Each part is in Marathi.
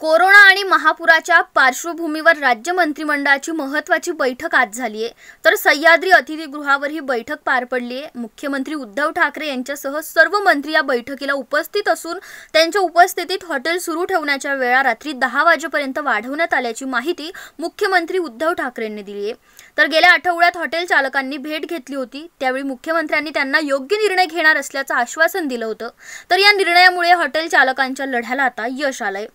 कोरोना आणि महापुराच्या पार्श्वभूमीवर राज्य मंत्रिमंडळाची महत्त्वाची बैठक आज झाली आहे तर सह्याद्री अतिथीगृहावर ही बैठक पार पडली आहे मुख्यमंत्री उद्धव ठाकरे यांच्यासह सर्व मंत्री या बैठकीला उपस्थित असून त्यांच्या उपस्थितीत हॉटेल सुरू ठेवण्याच्या वेळा रात्री दहा वाजेपर्यंत वाढवण्यात आल्याची माहिती मुख्यमंत्री उद्धव ठाकरेंनी दिली आहे तर गेल्या आठवड्यात हॉटेल चालकांनी भेट घेतली होती त्यावेळी मुख्यमंत्र्यांनी त्यांना योग्य निर्णय घेणार असल्याचं आश्वासन दिलं होतं तर या निर्णयामुळे हॉटेल चालकांच्या लढ्याला आता यश आलंय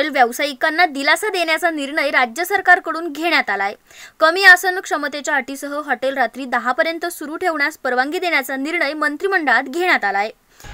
हॉटेल व्यावसायिकांना दिलासा देण्याचा निर्णय राज्य सरकारकडून घेण्यात आलाय कमी आसन क्षमतेच्या अटीसह हॉटेल रात्री दहापर्यंत सुरू ठेवण्यास परवानगी देण्याचा निर्णय मंत्रिमंडळात घेण्यात आला आहे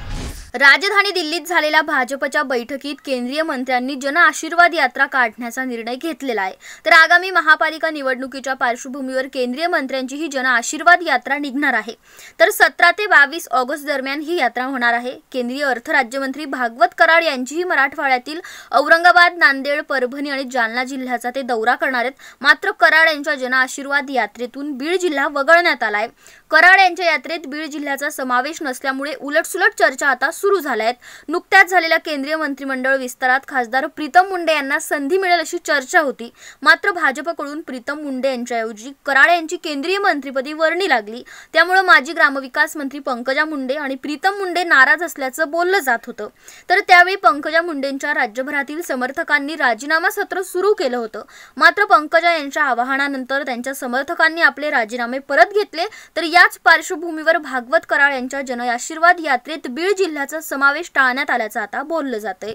राजधानी दिल्लीत झालेल्या भाजपच्या बैठकीत केंद्रीय मंत्र्यांनी जनआशीर्वाद यात्रा काढण्याचा निर्णय घेतलेला आहे तर आगामी महापालिका निवडणुकीच्या पार्श्वभूमीवर केंद्रीय मंत्र्यांची ही जनआशीर्वाद यात्रा निघणार आहे तर सतरा ते बावीस ऑगस्ट दरम्यान ही यात्रा होणार आहे केंद्रीय अर्थ राज्यमंत्री भागवत कराड यांचीही मराठवाड्यातील औरंगाबाद नांदेड परभणी आणि जालना जिल्ह्याचा ते दौरा करणार आहेत मात्र कराड यांच्या जनआशीर्वाद यात्रेतून बीड जिल्हा वगळण्यात आला आहे कराड यांच्या यात्रेत बीड जिल्ह्याचा समावेश नसल्यामुळे उलटसुलट चर्चा आता सुरू झाल्या आहेत नुकत्याच झालेल्या केंद्रीय मंत्रिमंडळ विस्तारात खासदार प्रीतम मुंडे यांना संधी मिळेल अशी चर्चा होती मात्र भाजपकडून प्रीतम मुंडे यांच्याऐवजी कराड यांची केंद्रीय मंत्रीपदी वर्णी लागली त्यामुळे माजी ग्रामविकास मंत्री पंकजा मुंडे आणि प्रीतम मुंडे नाराज असल्याचं बोललं जात होतं तर त्यावेळी पंकजा मुंडेंच्या राज्यभरातील समर्थकांनी राजीनामा सत्र सुरू केलं होतं मात्र पंकजा यांच्या आवाहनानंतर त्यांच्या समर्थकांनी आपले राजीनामे परत घेतले तर याच पार्श्वभूमीवर भागवत कराळ यांच्या जनआशीर्वाद यात्रेत बीड जिल्ह्याचा समावेश टाळण्यात आल्याचं आता बोललं जातंय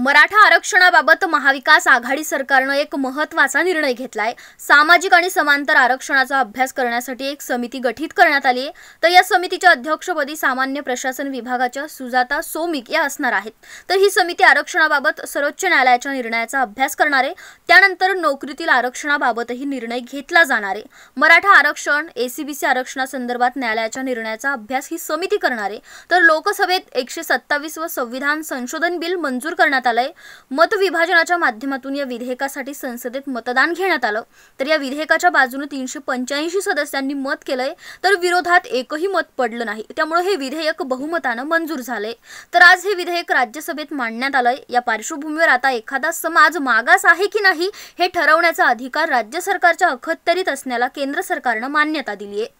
मराठा आरक्षणाबाबत महाविकास आघाडी सरकारनं एक महत्त्वाचा निर्णय घेतलाय सामाजिक आणि समांतर आरक्षणाचा अभ्यास करण्यासाठी एक समिती गठीत करण्यात आली आहे तर या समितीच्या अध्यक्षपदी सामान्य प्रशासन विभागाच्या सुजाता सोमिक या असणार आहेत तर ही समिती आरक्षणाबाबत सर्वोच्च न्यायालयाच्या निर्णयाचा अभ्यास करणार आहे त्यानंतर नोकरीतील आरक्षणाबाबतही निर्णय घेतला जाणार आहे मराठा आरक्षण एसीबीसी आरक्षणासंदर्भात न्यायालयाच्या निर्णयाचा अभ्यास ही समिती करणार आहे तर लोकसभेत एकशे सत्तावीस व संविधान संशोधन बिल मंजूर करण्यात आलंय मतविभाजनाच्या माध्यमातून या विधेयकासाठी संसदेत मतदान घेण्यात आलं तर या विधेयकाच्या बाजूने तीनशे पंच्याऐंशी सदस्यांनी मत केलंय तर विरोधात एकही मत पडलं नाही त्यामुळे हे विधेयक बहुमतानं मंजूर झालंय तर आज हे विधेयक राज्यसभेत मांडण्यात आलंय या पार्श्वभूमीवर आता एखादा समाज मागास आहे की नाही हे ठरवण्याचा अधिकार राज्य सरकारच्या अखत्यारीत असण्याला केंद्र सरकारनं मान्यता दिली आहे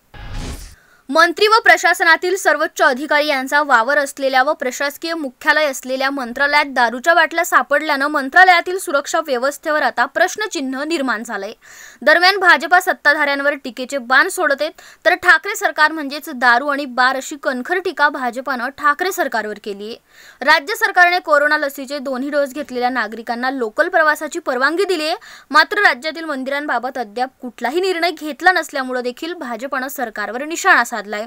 मंत्री व प्रशासनातील सर्वोच्च अधिकारी यांचा वावर असलेल्या व प्रशासकीय मुख्यालय असलेल्या मंत्रालयात दारूच्या बाटल्या सापडल्यानं मंत्रालयातील सुरक्षा व्यवस्थेवर आता प्रश्नचिन्ह निर्माण झालंय दरम्यान भाजपा सत्ताधाऱ्यांवर टीकेचे बाण सोडत आहेत तर ठाकरे सरकार म्हणजेच दारू आणि बार अशी कणखर टीका भाजपानं ठाकरे सरकारवर केली आहे राज्य सरकारने कोरोना लसीचे दोन्ही डोस घेतलेल्या नागरिकांना लोकल प्रवासाची परवानगी दिली आहे मात्र राज्यातील मंदिरांबाबत अद्याप कुठलाही निर्णय घेतला नसल्यामुळे देखील भाजपानं सरकारवर निशाणा साधलाय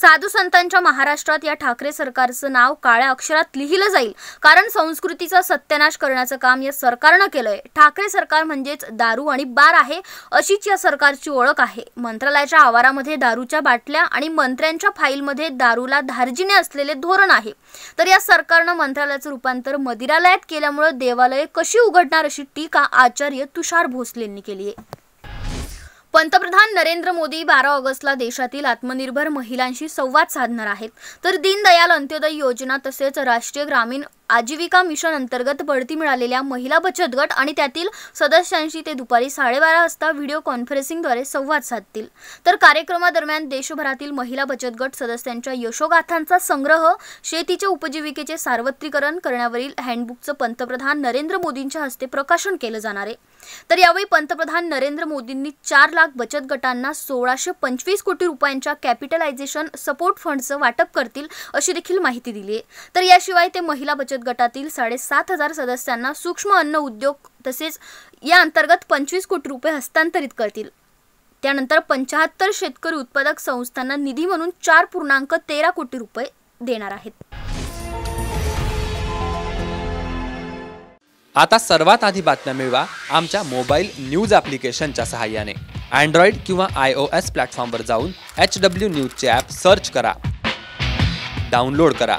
साधू संतांच्या महाराष्ट्रात या ठाकरे सरकारचं नाव काळ्या अक्षरात लिहिलं जाईल कारण संस्कृतीचा सत्यानाश करण्याचं काम या सरकारनं केलंय ठाकरे सरकार म्हणजेच दारू आणि बार आहे अशीच या सरकारची ओळख आहे मंत्रालयाच्या आवारामध्ये दारूच्या बाटल्या आणि मंत्र्यांच्या फाईलमध्ये दारूला धार्जिने असलेले धोरण आहे तर या सरकारनं मंत्रालयाचं रूपांतर मदिरालयात केल्यामुळे देवालय कशी उघडणार अशी टीका आचार्य तुषार भोसलेंनी केली आहे पंतप्रधान नरेंद्र मोदी बारा ऑगस्टला देशातील आत्मनिर्भर महिलांशी संवाद साधणार आहेत तर दीनदयाल अंत्योदय योजना तसेच राष्ट्रीय ग्रामीण आजीविका मिशन अंतर्गत बढती मिळालेल्या महिला बचत गट आणि त्यातील सदस्यांशी ते दुपारी साडेबारा वाजता व्हिडिओ कॉन्फरन्सिंगद्वारे संवाद साधतील तर कार्यक्रमादरम्यान देशभरातील महिला बचत गट सदस्यांच्या यशोगाथांचा संग्रह शेतीच्या उपजीविकेचे सार्वत्रीकरण करण्यावरील हँडबुकचं पंतप्रधान नरेंद्र मोदींच्या हस्ते प्रकाशन केलं जाणार आहे तर यावेळी पंतप्रधान नरेंद्र मोदींनी चार लाख बचत गटांना सोळाशे पंचवीस कोटी रुपयांच्या कॅपिटलायझेशन सपोर्ट फंडचं वाटप करतील अशी देखील माहिती दिली आहे तर याशिवाय ते महिला बचत बचत गटातील साडेसात हजार सदस्यांना सूक्ष्म अन्न उद्योग तसेच या अंतर्गत पंचवीस कोटी रुपये हस्तांतरित करतील त्यानंतर पंचाहत्तर शेतकरी उत्पादक संस्थांना निधी म्हणून चार पूर्णांक तेरा कोटी रुपये देणार आहेत आता सर्वात आधी बातम्या मिळवा आमच्या मोबाईल न्यूज ऍप्लिकेशनच्या सहाय्याने अँड्रॉइड किंवा आय ओ एस प्लॅटफॉर्मवर जाऊन एच डब्ल्यू न्यूजचे ॲप सर्च करा डाउनलोड करा